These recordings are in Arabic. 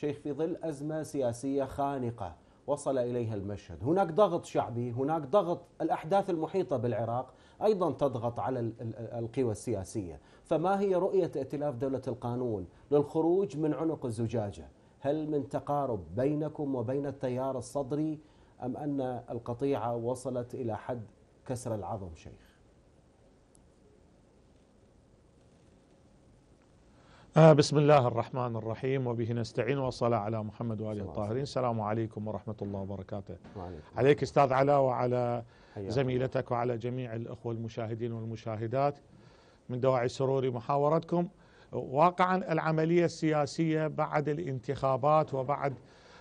شيخ في ظل أزمة سياسية خانقة وصل إليها المشهد هناك ضغط شعبي هناك ضغط الأحداث المحيطة بالعراق أيضا تضغط على القوى السياسية فما هي رؤية ائتلاف دولة القانون للخروج من عنق الزجاجة هل من تقارب بينكم وبين التيار الصدري أم أن القطيعة وصلت إلى حد كسر العظم شيخ آه بسم الله الرحمن الرحيم وبه نستعين والصلاة على محمد وآله الطاهرين السلام عليكم ورحمة الله وبركاته وعليكم. عليك أستاذ علاء وعلى زميلتك وعلى جميع الأخوة المشاهدين والمشاهدات من دواعي سروري محاورتكم واقعا العملية السياسية بعد الانتخابات وبعد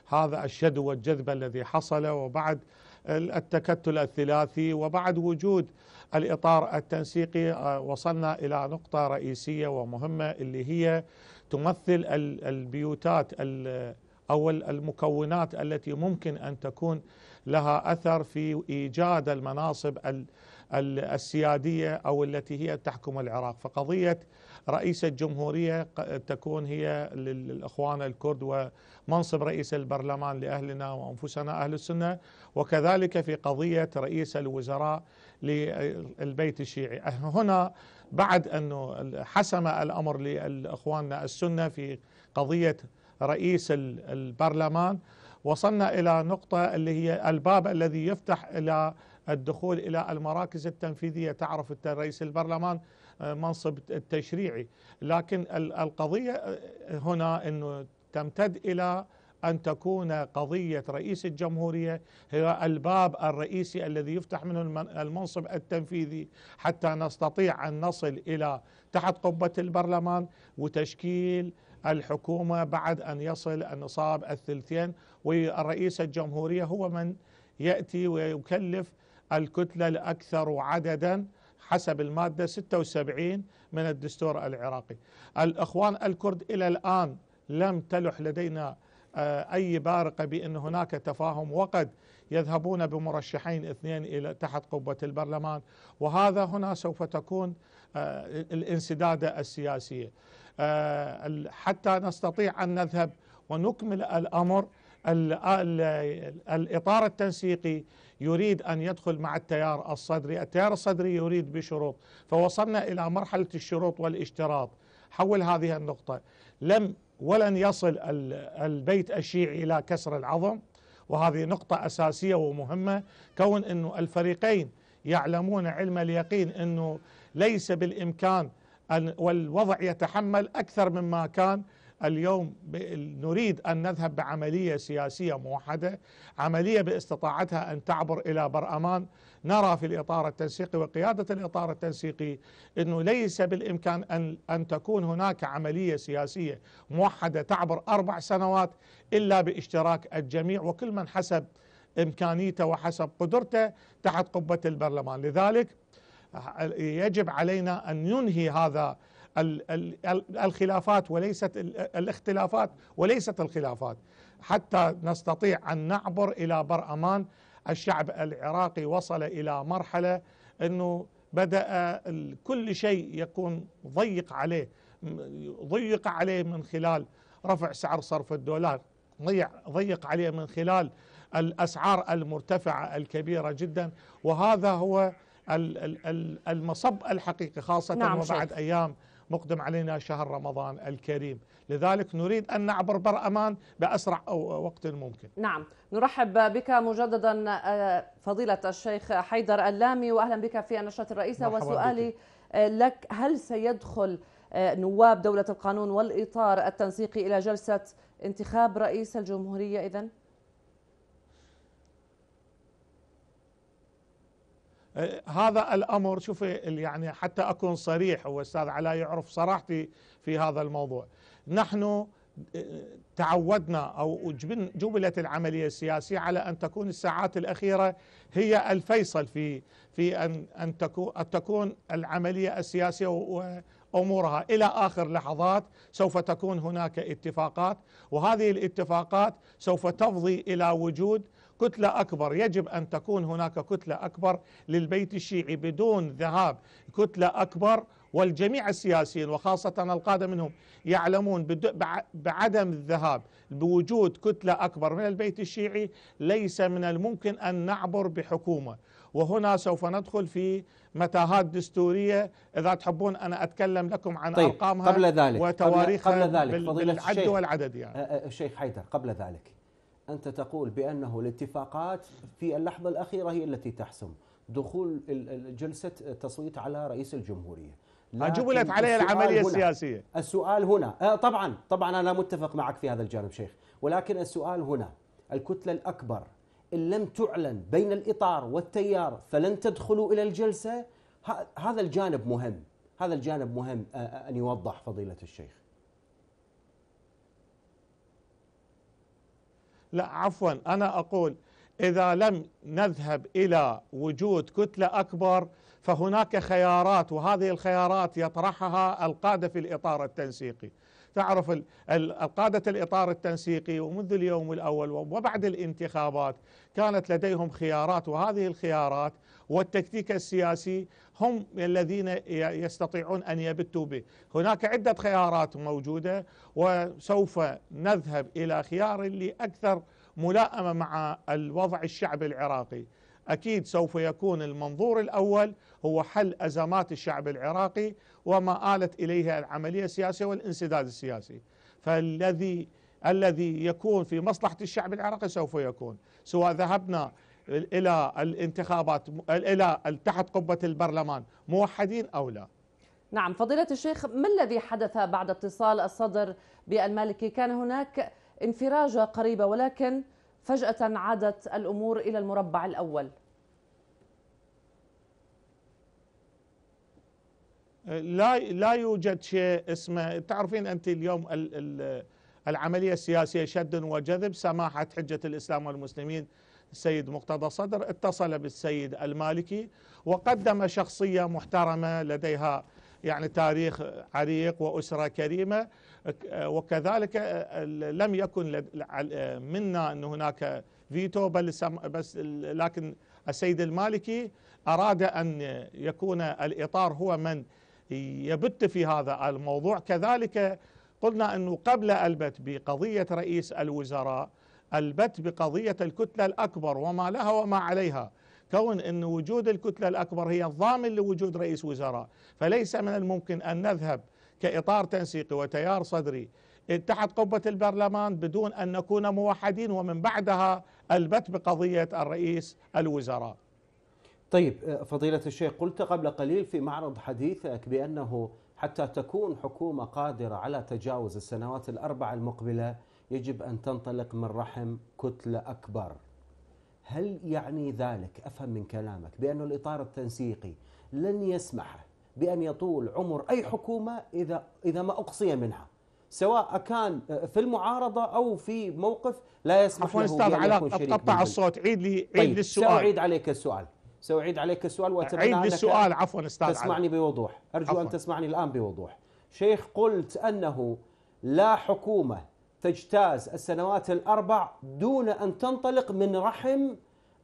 هذا الشد والجذب الذي حصل وبعد التكتل الثلاثي وبعد وجود الإطار التنسيقي آه، وصلنا إلى نقطة رئيسية ومهمة اللي هي تمثل البيوتات أو المكونات التي ممكن أن تكون لها أثر في إيجاد المناصب السيادية أو التي هي تحكم العراق فقضية رئيس الجمهورية تكون هي للإخوان الكرد ومنصب رئيس البرلمان لأهلنا وأنفسنا أهل السنة وكذلك في قضية رئيس الوزراء للبيت الشيعي أه، هنا بعد أنه حسم الأمر لإخواننا السنة في قضية رئيس البرلمان وصلنا إلى نقطة اللي هي الباب الذي يفتح إلى الدخول إلى المراكز التنفيذية تعرف رئيس البرلمان آه، منصب التشريعي لكن القضية آه، هنا أنه تمتد إلى أن تكون قضية رئيس الجمهورية هي الباب الرئيسي الذي يفتح منه المنصب التنفيذي حتى نستطيع أن نصل إلى تحت قبة البرلمان وتشكيل الحكومة بعد أن يصل النصاب الثلثين والرئيس الجمهورية هو من يأتي ويكلف الكتلة الأكثر عددا حسب المادة 76 من الدستور العراقي الأخوان الكرد إلى الآن لم تلح لدينا آه، أي بارقة بأن هناك تفاهم وقد يذهبون بمرشحين اثنين إلى تحت قبة البرلمان وهذا هنا سوف تكون آه، الانسدادة السياسية آه، حتى نستطيع أن نذهب ونكمل الأمر الإطار التنسيقي يريد أن يدخل مع التيار الصدري التيار الصدري يريد بشروط فوصلنا إلى مرحلة الشروط والاشتراط حول هذه النقطة لم ولن يصل البيت الشيعي إلى كسر العظم وهذه نقطة أساسية ومهمة كون أنه الفريقين يعلمون علم اليقين أنه ليس بالإمكان أن والوضع يتحمل أكثر مما كان اليوم نريد أن نذهب بعملية سياسية موحدة عملية باستطاعتها أن تعبر إلى برأمان نرى في الإطار التنسيقي وقيادة الإطار التنسيقي أنه ليس بالإمكان أن, أن تكون هناك عملية سياسية موحدة تعبر أربع سنوات إلا باشتراك الجميع وكل من حسب إمكانيته وحسب قدرته تحت قبة البرلمان لذلك يجب علينا أن ننهي هذا الخلافات وليست الاختلافات وليست الخلافات حتى نستطيع أن نعبر إلى برأمان الشعب العراقي وصل إلى مرحلة أنه بدأ كل شيء يكون ضيق عليه ضيق عليه من خلال رفع سعر صرف الدولار ضيق عليه من خلال الأسعار المرتفعة الكبيرة جدا وهذا هو المصب الحقيقي خاصة نعم وبعد شيخ. أيام مقدم علينا شهر رمضان الكريم لذلك نريد أن نعبر برأمان بأسرع وقت ممكن نعم نرحب بك مجددا آه، فضيلة الشيخ حيدر اللامي وأهلا بك في النشرة الرئيسة وسؤالي لك هل سيدخل آه، نواب دولة القانون والإطار التنسيقي إلى جلسة انتخاب رئيس الجمهورية إذن؟ آه، هذا الامر شوفي يعني حتى اكون صريح هو استاذ علاء يعرف صراحتي في هذا الموضوع نحن آه، تعودنا او جبلت العمليه السياسيه على ان تكون الساعات الاخيره هي الفيصل في في ان ان تكون ان تكون العمليه السياسيه وامورها الى اخر لحظات سوف تكون هناك اتفاقات وهذه الاتفاقات سوف تفضي الى وجود كتلة أكبر يجب أن تكون هناك كتلة أكبر للبيت الشيعي بدون ذهاب كتلة أكبر والجميع السياسيين وخاصة القادة منهم يعلمون بعدم الذهاب بوجود كتلة أكبر من البيت الشيعي ليس من الممكن أن نعبر بحكومة وهنا سوف ندخل في متاهات دستورية إذا تحبون أنا أتكلم لكم عن طيب أرقامها قبل ذلك وتواريخها قبل ذلك بالعد والعدد يعني الشيخ حيدر قبل ذلك أنت تقول بأنه الاتفاقات في اللحظة الأخيرة هي التي تحسم دخول جلسة تصويت على رئيس الجمهورية جبلت عليها العملية السياسية السؤال هنا آه، طبعا طبعا أنا متفق معك في هذا الجانب شيخ ولكن السؤال هنا الكتلة الأكبر إن لم تعلن بين الإطار والتيار فلن تدخلوا إلى الجلسة هذا الجانب مهم هذا الجانب مهم آه، آه، أن يوضح فضيلة الشيخ لا عفوا أنا أقول إذا لم نذهب إلى وجود كتلة أكبر فهناك خيارات وهذه الخيارات يطرحها القادة في الإطار التنسيقي تعرف القادة الإطار التنسيقي ومنذ اليوم الأول وبعد الانتخابات كانت لديهم خيارات وهذه الخيارات والتكتيك السياسي هم الذين يستطيعون أن يبتوا به هناك عدة خيارات موجودة وسوف نذهب إلى خيار اللي أكثر ملائمة مع الوضع الشعبي العراقي أكيد سوف يكون المنظور الأول هو حل أزمات الشعب العراقي وما آلت إليها العملية السياسية والانسداد السياسي فالذي الذي يكون في مصلحة الشعب العراقي سوف يكون سواء ذهبنا الى الانتخابات الى تحت قبه البرلمان موحدين او لا؟ نعم فضيلة الشيخ ما الذي حدث بعد اتصال الصدر بالمالكي؟ كان هناك انفراجة قريبة ولكن فجأة عادت الأمور إلى المربع الأول لا لا يوجد شيء اسمه تعرفين انت اليوم العمليه السياسيه شد وجذب سماحه حجه الاسلام والمسلمين السيد مقتضى صدر اتصل بالسيد المالكي وقدم شخصية محترمة لديها يعني تاريخ عريق وأسرة كريمة وكذلك لم يكن منا أن هناك فيتو بل بس لكن السيد المالكي أراد أن يكون الإطار هو من يبت في هذا الموضوع كذلك قلنا أنه قبل ألبت بقضية رئيس الوزراء البت بقضية الكتلة الأكبر وما لها وما عليها كون أن وجود الكتلة الأكبر هي الضامن لوجود رئيس وزراء فليس من الممكن أن نذهب كإطار تنسيقي وتيار صدري تحت قبة البرلمان بدون أن نكون موحدين ومن بعدها البت بقضية الرئيس الوزراء طيب آه، فضيلة الشيخ قلت قبل قليل في معرض حديثك بأنه حتى تكون حكومة قادرة على تجاوز السنوات الأربع المقبلة يجب أن تنطلق من رحم كتلة أكبر هل يعني ذلك أفهم من كلامك بأن الإطار التنسيقي لن يسمح بأن يطول عمر أي حكومة إذا إذا ما أقصي منها سواء كان في المعارضة أو في موقف لا يسمح عفوا أستاذ علاء قطع الصوت عيد لي عيد طيب. للسؤال سأعيد عليك السؤال سأعيد عليك السؤال وأتمنى عيد السؤال عفوا أستاذ تسمعني علي. بوضوح أرجو عفواً. أن تسمعني الآن بوضوح شيخ قلت أنه لا حكومة تجتاز السنوات الأربع دون أن تنطلق من رحم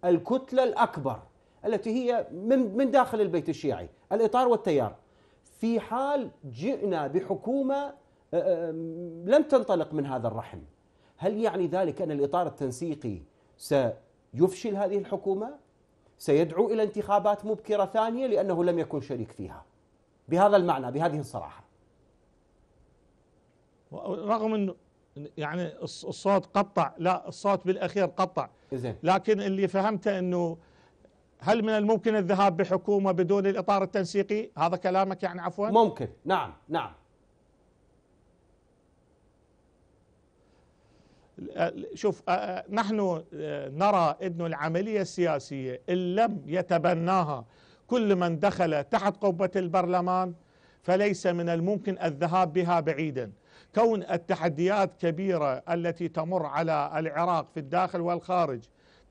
الكتلة الأكبر التي هي من من داخل البيت الشيعي الإطار والتيار في حال جئنا بحكومة آه، لم تنطلق من هذا الرحم هل يعني ذلك أن الإطار التنسيقي سيفشل هذه الحكومة سيدعو إلى انتخابات مبكرة ثانية لأنه لم يكن شريك فيها بهذا المعنى بهذه الصراحة رغم أنه يعني الصوت قطع لا الصوت بالاخير قطع لكن اللي فهمته انه هل من الممكن الذهاب بحكومه بدون الاطار التنسيقي هذا كلامك يعني عفوا ممكن نعم نعم شوف نحن نرى أن العملية السياسية إن لم يتبناها كل من دخل تحت قبة البرلمان فليس من الممكن الذهاب بها بعيدا كون التحديات كبيرة التي تمر على العراق في الداخل والخارج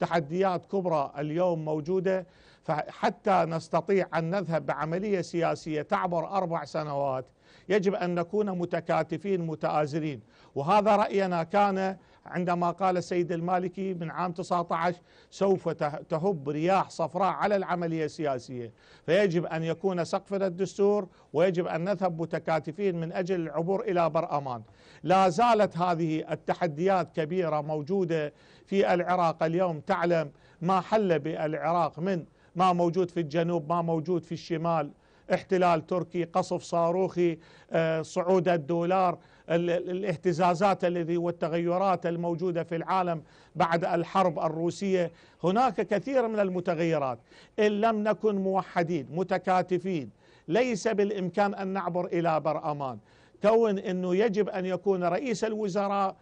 تحديات كبرى اليوم موجودة فحتى نستطيع أن نذهب بعملية سياسية تعبر أربع سنوات يجب أن نكون متكاتفين متآزرين وهذا رأينا كان عندما قال السيد المالكي من عام 19 سوف تهب رياح صفراء على العملية السياسية فيجب أن يكون سقفنا الدستور ويجب أن نذهب متكاتفين من أجل العبور إلى برأمان لا زالت هذه التحديات كبيرة موجودة في العراق اليوم تعلم ما حل بالعراق من ما موجود في الجنوب ما موجود في الشمال احتلال تركي قصف صاروخي آه، صعود الدولار الاهتزازات الذي والتغيرات الموجودة في العالم بعد الحرب الروسية هناك كثير من المتغيرات إن لم نكن موحدين متكاتفين ليس بالإمكان أن نعبر إلى بر امان كون أنه يجب أن يكون رئيس الوزراء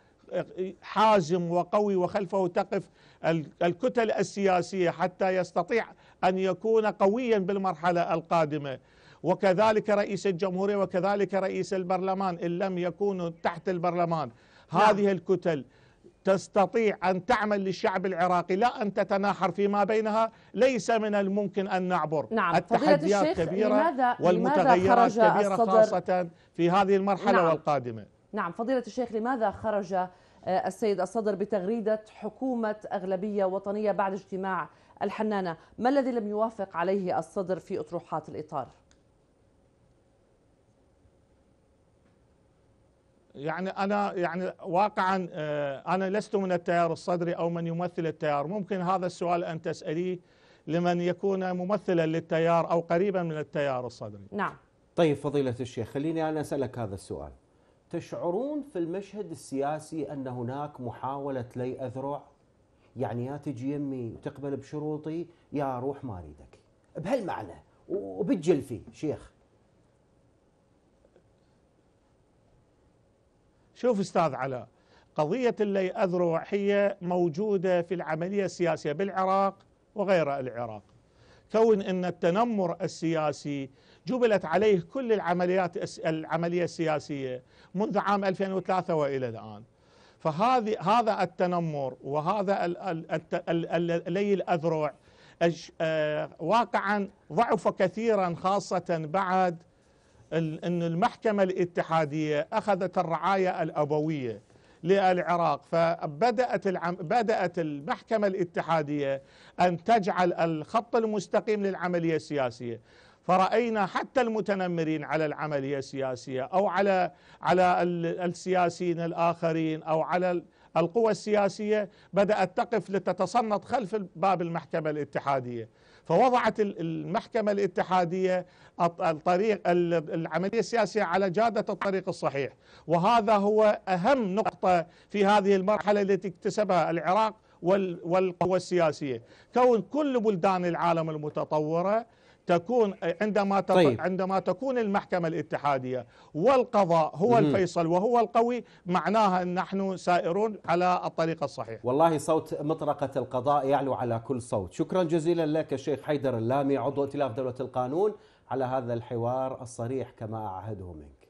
حازم وقوي وخلفه تقف الكتل السياسية حتى يستطيع أن يكون قويا بالمرحلة القادمة وكذلك رئيس الجمهورية وكذلك رئيس البرلمان إن لم يكونوا تحت البرلمان نعم. هذه الكتل تستطيع أن تعمل للشعب العراقي لا أن تتناحر فيما بينها ليس من الممكن أن نعبر نعم. التحديات كبيرة لماذا والمتغيرات لماذا كبيرة خاصة في هذه المرحلة نعم. والقادمة نعم فضيلة الشيخ لماذا خرج آه، السيد الصدر بتغريدة حكومة أغلبية وطنية بعد اجتماع الحنانة ما الذي لم يوافق عليه الصدر في أطروحات الإطار؟ يعني أنا يعني واقعا آه، أنا لست من التيار الصدري أو من يمثل التيار ممكن هذا السؤال أن تسأليه لمن يكون ممثلا للتيار أو قريبا من التيار الصدري نعم طيب فضيلة الشيخ خليني أنا أسألك هذا السؤال تشعرون في المشهد السياسي أن هناك محاولة لي أذرع يعني يا تجي يمي وتقبل بشروطي يا روح ما أريدك بهالمعنى وبتجل فيه شيخ شوف استاذ علاء قضية اللي أذرع هي موجودة في العملية السياسية بالعراق وغير العراق كون أن التنمر السياسي جبلت عليه كل العمليات العملية السياسية منذ عام 2003 وإلى الآن فهذه هذا التنمر وهذا اللي الأذرع آه، واقعا ضعف كثيرا خاصة بعد أن المحكمة الاتحادية أخذت الرعاية الأبوية للعراق فبدأت العم بدأت المحكمة الاتحادية أن تجعل الخط المستقيم للعملية السياسية فرأينا حتى المتنمرين على العملية السياسية أو على على السياسيين الآخرين أو على القوى السياسية بدأت تقف لتتصنط خلف باب المحكمة الاتحادية فوضعت المحكمة الاتحادية الطريق العملية السياسية على جادة الطريق الصحيح وهذا هو أهم نقطة في هذه المرحلة التي اكتسبها العراق والقوى السياسية كون كل بلدان العالم المتطورة تكون عندما طيب. عندما تكون المحكمة الاتحادية والقضاء هو الفيصل وهو القوي معناها أن نحن سائرون على الطريق الصحيح والله صوت مطرقة القضاء يعلو على كل صوت شكرا جزيلا لك الشيخ حيدر اللامي عضو ائتلاف دولة القانون على هذا الحوار الصريح كما أعهده منك